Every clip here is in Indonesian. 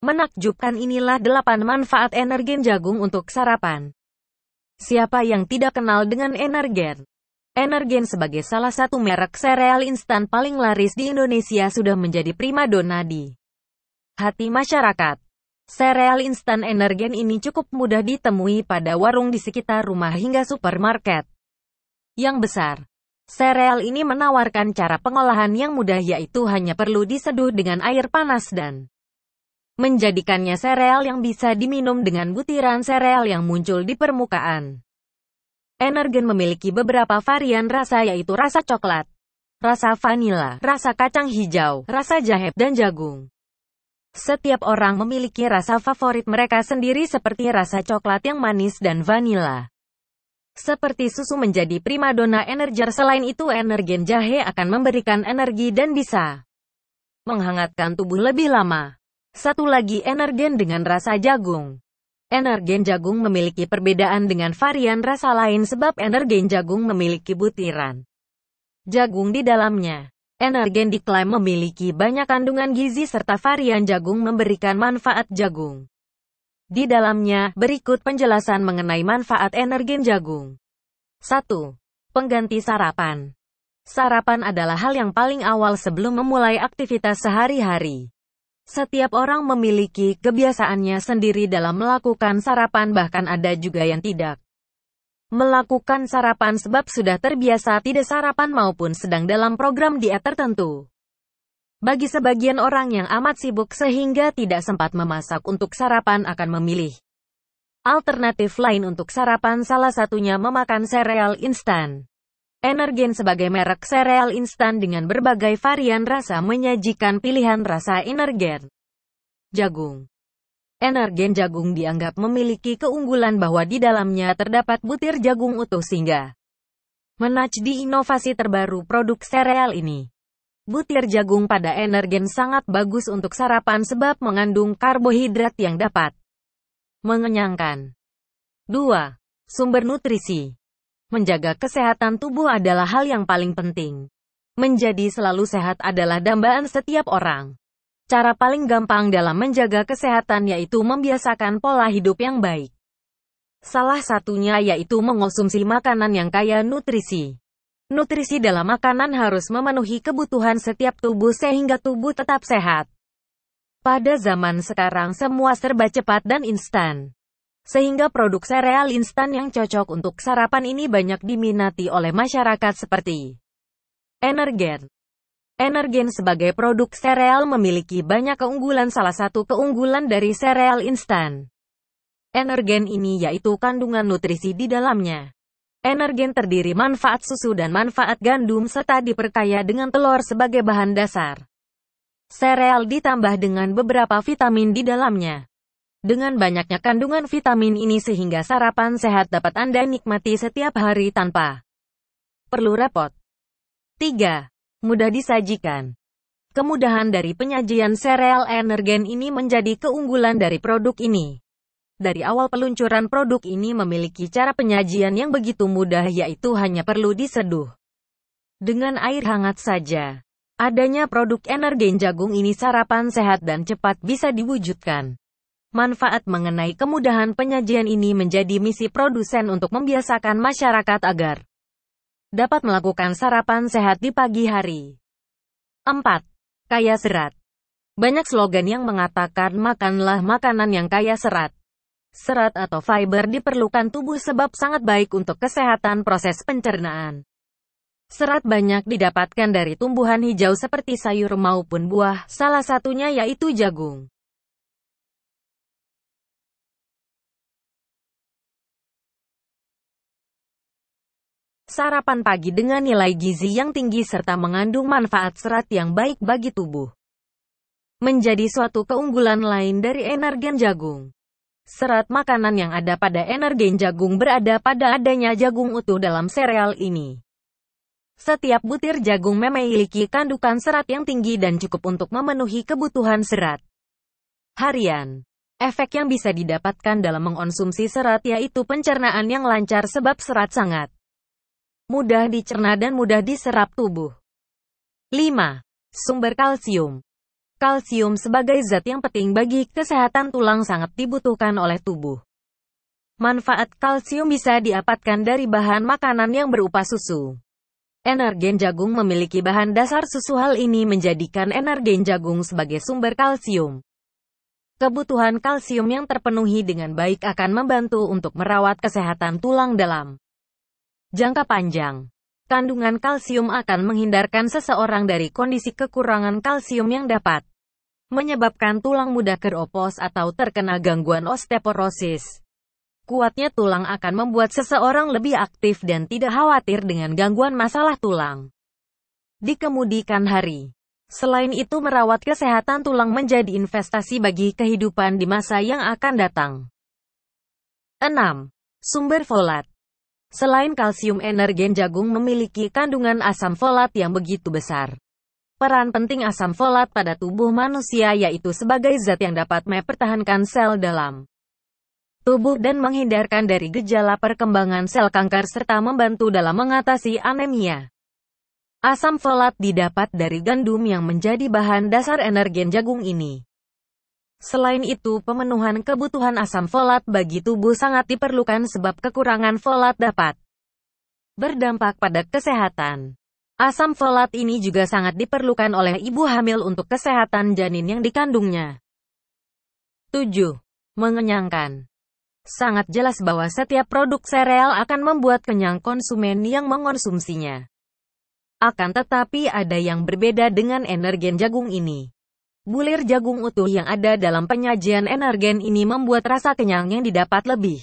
Menakjubkan inilah 8 manfaat energen jagung untuk sarapan. Siapa yang tidak kenal dengan energen? Energen sebagai salah satu merek sereal instan paling laris di Indonesia sudah menjadi primadona di hati masyarakat. Sereal instan energen ini cukup mudah ditemui pada warung di sekitar rumah hingga supermarket yang besar. Sereal ini menawarkan cara pengolahan yang mudah yaitu hanya perlu diseduh dengan air panas dan menjadikannya sereal yang bisa diminum dengan butiran sereal yang muncul di permukaan. Energen memiliki beberapa varian rasa yaitu rasa coklat, rasa vanila, rasa kacang hijau, rasa jahe, dan jagung. Setiap orang memiliki rasa favorit mereka sendiri seperti rasa coklat yang manis dan vanila. Seperti susu menjadi primadona energer selain itu energen jahe akan memberikan energi dan bisa menghangatkan tubuh lebih lama. Satu lagi energen dengan rasa jagung. Energen jagung memiliki perbedaan dengan varian rasa lain sebab energen jagung memiliki butiran jagung di dalamnya. Energen diklaim memiliki banyak kandungan gizi serta varian jagung memberikan manfaat jagung. Di dalamnya, berikut penjelasan mengenai manfaat energen jagung. 1. Pengganti sarapan. Sarapan adalah hal yang paling awal sebelum memulai aktivitas sehari-hari. Setiap orang memiliki kebiasaannya sendiri dalam melakukan sarapan bahkan ada juga yang tidak. Melakukan sarapan sebab sudah terbiasa tidak sarapan maupun sedang dalam program diet tertentu. Bagi sebagian orang yang amat sibuk sehingga tidak sempat memasak untuk sarapan akan memilih alternatif lain untuk sarapan salah satunya memakan sereal instan. Energen sebagai merek sereal instan dengan berbagai varian rasa menyajikan pilihan rasa energen. Jagung Energen jagung dianggap memiliki keunggulan bahwa di dalamnya terdapat butir jagung utuh sehingga menaj di inovasi terbaru produk sereal ini. Butir jagung pada energen sangat bagus untuk sarapan sebab mengandung karbohidrat yang dapat mengenyangkan. 2. Sumber nutrisi menjaga kesehatan tubuh adalah hal yang paling penting. Menjadi selalu sehat adalah dambaan setiap orang. Cara paling gampang dalam menjaga kesehatan yaitu membiasakan pola hidup yang baik. Salah satunya yaitu mengonsumsi makanan yang kaya nutrisi. Nutrisi dalam makanan harus memenuhi kebutuhan setiap tubuh sehingga tubuh tetap sehat. Pada zaman sekarang semua serba cepat dan instan sehingga produk sereal instan yang cocok untuk sarapan ini banyak diminati oleh masyarakat seperti Energen. Energen sebagai produk sereal memiliki banyak keunggulan salah satu keunggulan dari sereal instan. Energen ini yaitu kandungan nutrisi di dalamnya. Energen terdiri manfaat susu dan manfaat gandum serta diperkaya dengan telur sebagai bahan dasar. Sereal ditambah dengan beberapa vitamin di dalamnya. Dengan banyaknya kandungan vitamin ini sehingga sarapan sehat dapat Anda nikmati setiap hari tanpa perlu repot. 3. Mudah disajikan. Kemudahan dari penyajian sereal energen ini menjadi keunggulan dari produk ini. Dari awal peluncuran produk ini memiliki cara penyajian yang begitu mudah yaitu hanya perlu diseduh dengan air hangat saja. Adanya produk energen jagung ini sarapan sehat dan cepat bisa diwujudkan. Manfaat mengenai kemudahan penyajian ini menjadi misi produsen untuk membiasakan masyarakat agar dapat melakukan sarapan sehat di pagi hari. 4. Kaya serat. Banyak slogan yang mengatakan makanlah makanan yang kaya serat. Serat atau fiber diperlukan tubuh sebab sangat baik untuk kesehatan proses pencernaan. Serat banyak didapatkan dari tumbuhan hijau seperti sayur maupun buah, salah satunya yaitu jagung. Sarapan pagi dengan nilai gizi yang tinggi serta mengandung manfaat serat yang baik bagi tubuh. Menjadi suatu keunggulan lain dari energen jagung. Serat makanan yang ada pada energen jagung berada pada adanya jagung utuh dalam sereal ini. Setiap butir jagung memiliki kandungan serat yang tinggi dan cukup untuk memenuhi kebutuhan serat harian. Efek yang bisa didapatkan dalam mengonsumsi serat yaitu pencernaan yang lancar sebab serat sangat mudah dicerna dan mudah diserap tubuh. 5. Sumber kalsium Kalsium sebagai zat yang penting bagi kesehatan tulang sangat dibutuhkan oleh tubuh. Manfaat kalsium bisa diapatkan dari bahan makanan yang berupa susu. Energen jagung memiliki bahan dasar susu hal ini menjadikan energen jagung sebagai sumber kalsium. Kebutuhan kalsium yang terpenuhi dengan baik akan membantu untuk merawat kesehatan tulang dalam jangka panjang. Kandungan kalsium akan menghindarkan seseorang dari kondisi kekurangan kalsium yang dapat menyebabkan tulang muda keropos atau terkena gangguan osteoporosis. Kuatnya tulang akan membuat seseorang lebih aktif dan tidak khawatir dengan gangguan masalah tulang. Di kemudian hari, selain itu merawat kesehatan tulang menjadi investasi bagi kehidupan di masa yang akan datang. 6. Sumber folat Selain kalsium energen jagung memiliki kandungan asam folat yang begitu besar. Peran penting asam folat pada tubuh manusia yaitu sebagai zat yang dapat mempertahankan sel dalam tubuh dan menghindarkan dari gejala perkembangan sel kanker serta membantu dalam mengatasi anemia. Asam folat didapat dari gandum yang menjadi bahan dasar energen jagung ini. Selain itu, pemenuhan kebutuhan asam folat bagi tubuh sangat diperlukan sebab kekurangan folat dapat berdampak pada kesehatan. Asam folat ini juga sangat diperlukan oleh ibu hamil untuk kesehatan janin yang dikandungnya. 7. Mengenyangkan Sangat jelas bahwa setiap produk sereal akan membuat kenyang konsumen yang mengonsumsinya. Akan tetapi ada yang berbeda dengan energen jagung ini. Bulir jagung utuh yang ada dalam penyajian energen ini membuat rasa kenyang yang didapat lebih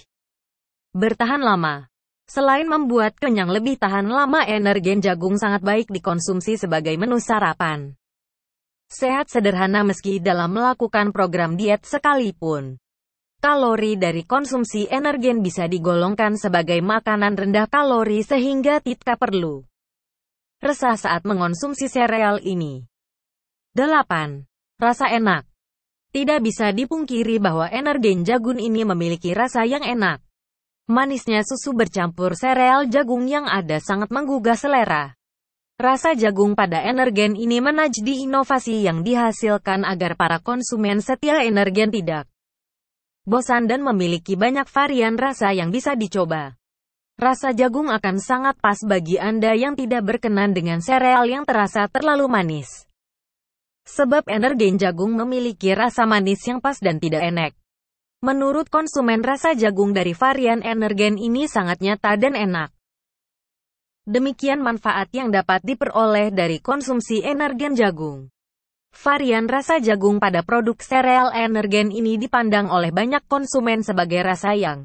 bertahan lama. Selain membuat kenyang lebih tahan lama, energen jagung sangat baik dikonsumsi sebagai menu sarapan. Sehat sederhana meski dalam melakukan program diet sekalipun. Kalori dari konsumsi energen bisa digolongkan sebagai makanan rendah kalori sehingga tidak perlu resah saat mengonsumsi sereal ini. 8. Rasa enak. Tidak bisa dipungkiri bahwa energen jagung ini memiliki rasa yang enak. Manisnya susu bercampur sereal jagung yang ada sangat menggugah selera. Rasa jagung pada energen ini menajdi inovasi yang dihasilkan agar para konsumen setia energen tidak bosan dan memiliki banyak varian rasa yang bisa dicoba. Rasa jagung akan sangat pas bagi Anda yang tidak berkenan dengan sereal yang terasa terlalu manis. Sebab energen jagung memiliki rasa manis yang pas dan tidak enak. Menurut konsumen rasa jagung dari varian energen ini sangat nyata dan enak. Demikian manfaat yang dapat diperoleh dari konsumsi energen jagung. Varian rasa jagung pada produk sereal energen ini dipandang oleh banyak konsumen sebagai rasa yang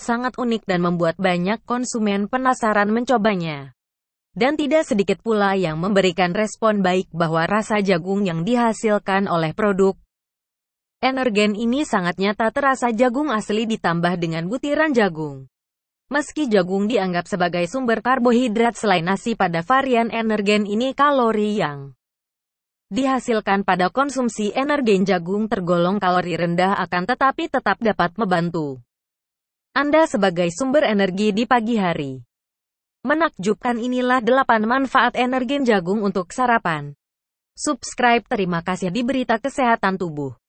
sangat unik dan membuat banyak konsumen penasaran mencobanya. Dan tidak sedikit pula yang memberikan respon baik bahwa rasa jagung yang dihasilkan oleh produk energen ini sangat nyata terasa jagung asli ditambah dengan butiran jagung. Meski jagung dianggap sebagai sumber karbohidrat selain nasi pada varian energen ini kalori yang dihasilkan pada konsumsi energen jagung tergolong kalori rendah akan tetapi tetap dapat membantu Anda sebagai sumber energi di pagi hari. Menakjubkan inilah 8 manfaat energen jagung untuk sarapan. Subscribe terima kasih di berita kesehatan tubuh.